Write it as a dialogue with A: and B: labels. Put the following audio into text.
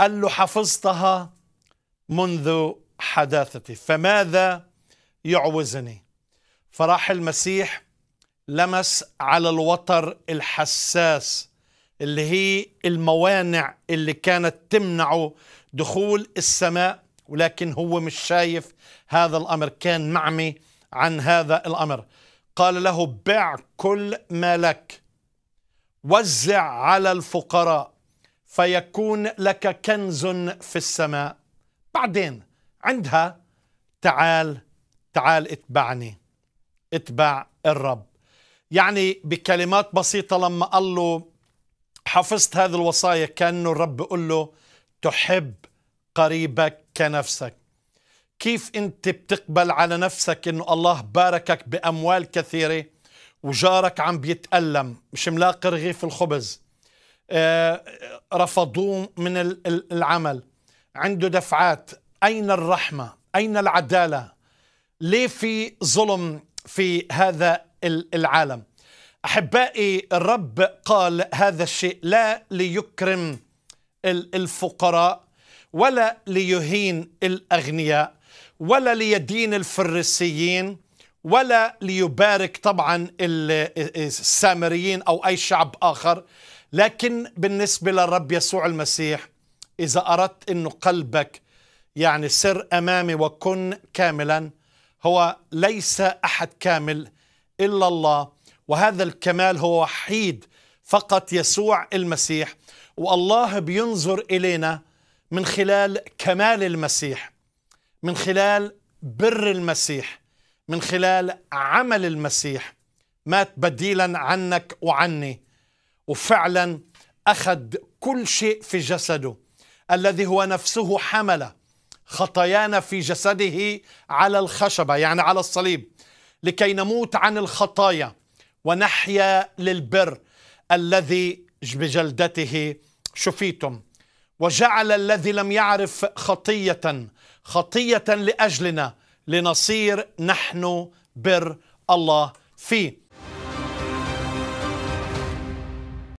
A: قال له حفظتها منذ حداثتي فماذا يعوزني فراح المسيح لمس على الوتر الحساس اللي هي الموانع اللي كانت تمنعه دخول السماء ولكن هو مش شايف هذا الامر كان معمي عن هذا الامر قال له بع كل ما لك وزع على الفقراء فيكون لك كنز في السماء بعدين عندها تعال تعال اتبعني اتبع الرب يعني بكلمات بسيطة لما قال له حفظت هذه الوصايا كأنه الرب بيقول له تحب قريبك كنفسك كيف أنت بتقبل على نفسك أنه الله باركك بأموال كثيرة وجارك عم بيتألم مش ملاقي رغيف الخبز آه، رفضوه من العمل عنده دفعات أين الرحمة أين العدالة ليه في ظلم في هذا العالم أحبائي الرب قال هذا الشيء لا ليكرم الفقراء ولا ليهين الأغنياء ولا ليدين الفريسيين ولا ليبارك طبعا السامريين او اي شعب اخر لكن بالنسبه للرب يسوع المسيح اذا اردت انه قلبك يعني سر امامي وكن كاملا هو ليس احد كامل الا الله وهذا الكمال هو وحيد فقط يسوع المسيح والله بينظر الينا من خلال كمال المسيح من خلال بر المسيح من خلال عمل المسيح مات بديلا عنك وعني وفعلا اخذ كل شيء في جسده الذي هو نفسه حمل خطايانا في جسده على الخشبه يعني على الصليب لكي نموت عن الخطايا ونحيا للبر الذي بجلدته شفيتم وجعل الذي لم يعرف خطيه خطيه لاجلنا لنصير نحن بر الله فيه